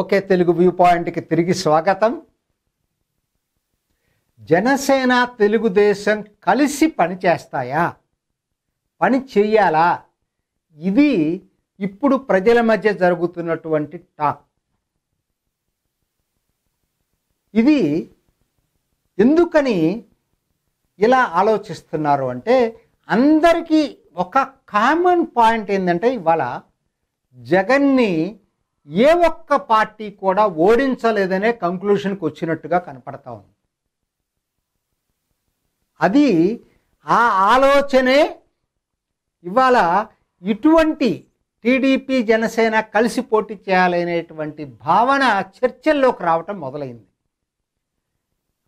okay Telugu view పాయింట్కి తిరిగి స్వాగతం జనసేన తెలుగుదేశం కలిసి పనిచేస్తాయా పని చేయాలా ఇది ఇప్పుడు ప్రజల మధ్య జరుగుతున్నటువంటి టాక్ ఇది ఎందుకని ఇలా ఆలోచిస్తున్నారు అంటే అందరికీ ఒక కామన్ పాయింట్ ఏంటంటే ఇవాళ జగన్ని ఏ ఒక్క పార్టీ కూడా ఓడించలేదనే కంక్లూషన్కి వచ్చినట్టుగా కనపడతా ఉంది అది ఆ ఆలోచనే ఇవాళ ఇటువంటి టీడీపీ జనసేన కలిసి పోటీ చేయాలనేటువంటి భావన చర్చల్లోకి రావటం మొదలైంది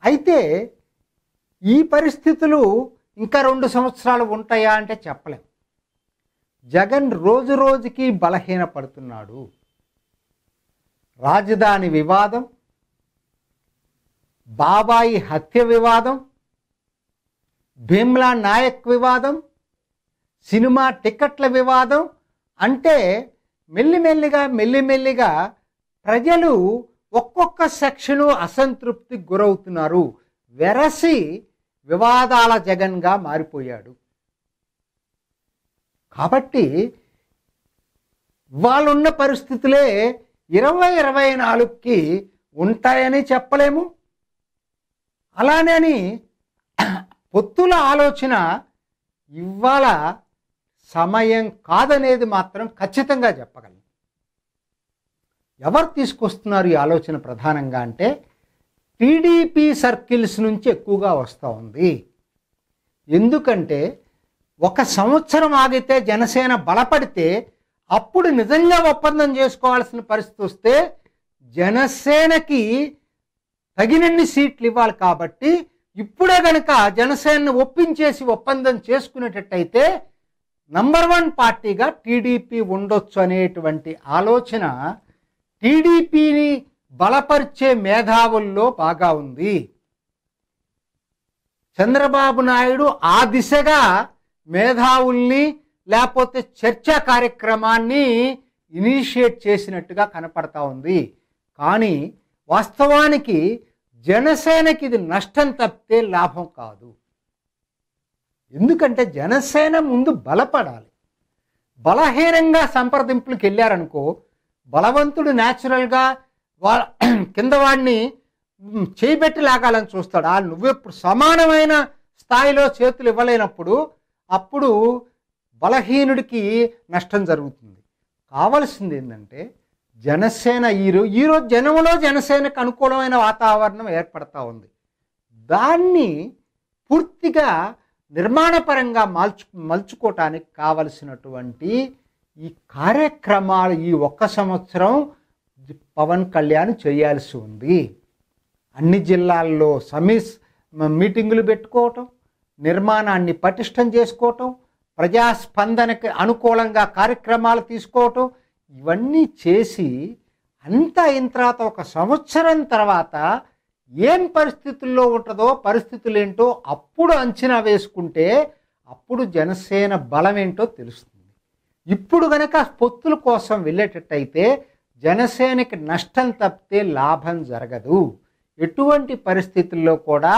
అయితే ఈ పరిస్థితులు ఇంకా రెండు సంవత్సరాలు ఉంటాయా అంటే చెప్పలేం జగన్ రోజు రోజుకి బలహీనపడుతున్నాడు రాజధాని వివాదం బాబాయి హత్య వివాదం భీమ్లా నాయక్ వివాదం సినిమా టికెట్ల వివాదం అంటే మెల్లిమెల్లిగా మెల్లిమెల్లిగా ప్రజలు ఒక్కొక్క సెక్షను అసంతృప్తికి గురవుతున్నారు వెరసి వివాదాల జగన్గా మారిపోయాడు కాబట్టి వాళ్ళున్న పరిస్థితులే ఇరవై ఇరవై నాలుగుకి ఉంటాయని చెప్పలేము అలానే పొత్తుల ఆలోచన ఇవాళ సమయం కాదనేది మాత్రం ఖచ్చితంగా చెప్పగలను ఎవరు తీసుకొస్తున్నారు ఈ ఆలోచన ప్రధానంగా అంటే టీడీపీ సర్కిల్స్ నుంచి ఎక్కువగా వస్తూ ఉంది ఎందుకంటే ఒక సంవత్సరం ఆగితే జనసేన బలపడితే అప్పుడు నిజంగా ఒప్పందం చేసుకోవాల్సిన పరిస్థితి వస్తే జనసేనకి తగినన్ని సీట్లు ఇవ్వాలి కాబట్టి ఇప్పుడే కనుక జనసేనను ఒప్పించేసి ఒప్పందం చేసుకునేటట్టయితే నంబర్ వన్ పార్టీగా టీడీపీ ఉండొచ్చు అనేటువంటి ఆలోచన టీడీపీని బలపరిచే మేధావుల్లో బాగా ఉంది చంద్రబాబు నాయుడు ఆ దిశగా మేధావుల్ని లేకపోతే చర్చా కార్యక్రమాన్ని ఇనిషియేట్ చేసినట్టుగా కనపడతా ఉంది కానీ వాస్తవానికి జనసేనకి ఇది నష్టం తప్పితే లాభం కాదు ఎందుకంటే జనసేన ముందు బలపడాలి బలహీనంగా సంప్రదింపులకు వెళ్ళారనుకో బలవంతుడు న్యాచురల్గా వా కింద వాడిని చేయిబెట్టి లాగాలని చూస్తాడు ఆ నువ్వెప్పుడు సమానమైన స్థాయిలో చేతులు ఇవ్వలేనప్పుడు అప్పుడు బలహీనుడికి నష్టం జరుగుతుంది కావలసింది ఏంటంటే జనసేన ఈరో ఈరోజు జనంలో జనసేనకు అనుకూలమైన వాతావరణం ఏర్పడతా ఉంది దాన్ని పూర్తిగా నిర్మాణపరంగా మల్చు మలుచుకోవటానికి కావలసినటువంటి ఈ కార్యక్రమాలు ఈ ఒక్క సంవత్సరం పవన్ కళ్యాణ్ చేయాల్సి ఉంది అన్ని జిల్లాల్లో సమీస్ మీటింగులు పెట్టుకోవటం నిర్మాణాన్ని పటిష్టం చేసుకోవటం ప్రజాస్పందనకి అనుకూలంగా కార్యక్రమాలు తీసుకోవటం ఇవన్నీ చేసి అంత అయిన తర్వాత ఒక సంవత్సరం తర్వాత ఏం పరిస్థితుల్లో ఉంటుందో పరిస్థితులు ఏంటో అప్పుడు అంచనా వేసుకుంటే అప్పుడు జనసేన బలం ఏంటో తెలుస్తుంది ఇప్పుడు కనుక పొత్తుల కోసం వెళ్ళేటట్టయితే జనసేనకి నష్టం తప్పితే లాభం జరగదు ఎటువంటి పరిస్థితుల్లో కూడా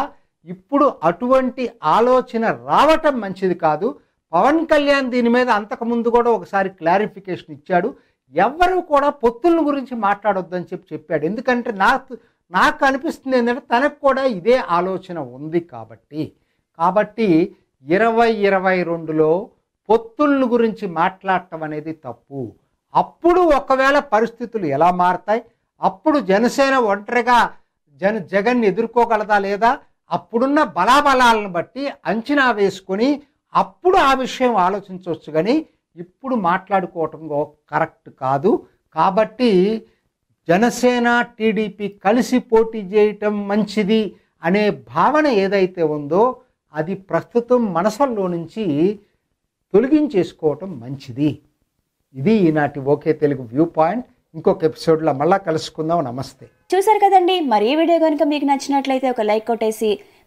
ఇప్పుడు అటువంటి ఆలోచన రావటం మంచిది కాదు పవన్ కళ్యాణ్ దీని మీద అంతకుముందు కూడా ఒకసారి క్లారిఫికేషన్ ఇచ్చాడు ఎవరు కూడా పొత్తుల గురించి మాట్లాడొద్దని చెప్పి చెప్పాడు ఎందుకంటే నాకు నాకు అనిపిస్తుంది ఏంటంటే తనకు కూడా ఇదే ఆలోచన ఉంది కాబట్టి కాబట్టి ఇరవై ఇరవై రెండులో పొత్తులను గురించి మాట్లాడటం అనేది తప్పు అప్పుడు ఒకవేళ పరిస్థితులు ఎలా మారతాయి అప్పుడు జనసేన ఒంటరిగా జన జగన్ ఎదుర్కోగలదా లేదా అప్పుడున్న బలాబలాలను బట్టి అంచనా వేసుకొని అప్పుడు ఆ విషయం ఆలోచించవచ్చు కానీ ఇప్పుడు మాట్లాడుకోవటం కరెక్ట్ కాదు కాబట్టి జనసేన టీడీపీ కలిసి పోటీ చేయటం మంచిది అనే భావన ఏదైతే ఉందో అది ప్రస్తుతం మనసుల్లో నుంచి తొలగించేసుకోవటం మంచిది ఇది ఈనాటి ఓకే తెలుగు వ్యూ పాయింట్ ఇంకొక ఎపిసోడ్లో మళ్ళీ కలుసుకుందాం నమస్తే చూసారు కదండి మరి ఈ వీడియో కనుక మీకు నచ్చినట్లయితే ఒక లైక్ కొట్టేసి